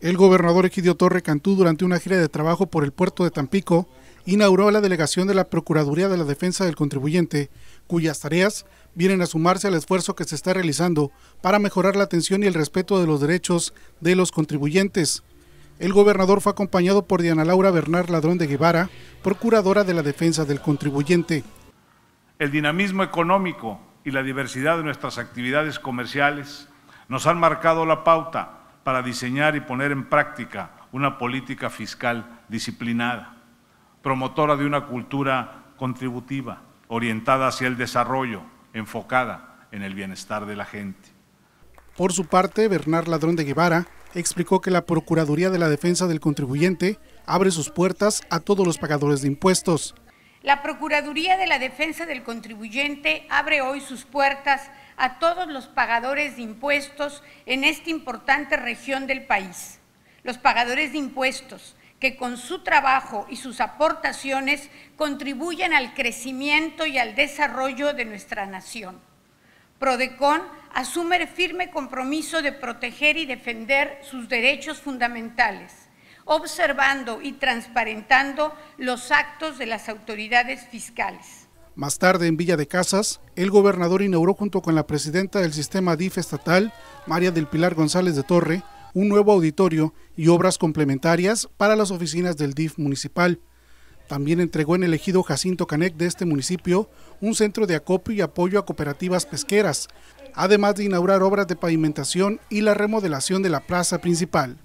El gobernador Egidio Torre Cantú, durante una gira de trabajo por el puerto de Tampico, inauguró la delegación de la Procuraduría de la Defensa del Contribuyente, cuyas tareas vienen a sumarse al esfuerzo que se está realizando para mejorar la atención y el respeto de los derechos de los contribuyentes. El gobernador fue acompañado por Diana Laura Bernard Ladrón de Guevara, Procuradora de la Defensa del Contribuyente. El dinamismo económico y la diversidad de nuestras actividades comerciales nos han marcado la pauta para diseñar y poner en práctica una política fiscal disciplinada, promotora de una cultura contributiva, orientada hacia el desarrollo, enfocada en el bienestar de la gente. Por su parte, Bernard Ladrón de Guevara explicó que la Procuraduría de la Defensa del Contribuyente abre sus puertas a todos los pagadores de impuestos. La Procuraduría de la Defensa del Contribuyente abre hoy sus puertas a a todos los pagadores de impuestos en esta importante región del país. Los pagadores de impuestos que con su trabajo y sus aportaciones contribuyen al crecimiento y al desarrollo de nuestra nación. Prodecon asume el firme compromiso de proteger y defender sus derechos fundamentales, observando y transparentando los actos de las autoridades fiscales. Más tarde, en Villa de Casas, el gobernador inauguró junto con la presidenta del sistema DIF estatal, María del Pilar González de Torre, un nuevo auditorio y obras complementarias para las oficinas del DIF municipal. También entregó en el ejido Jacinto Canec de este municipio un centro de acopio y apoyo a cooperativas pesqueras, además de inaugurar obras de pavimentación y la remodelación de la plaza principal.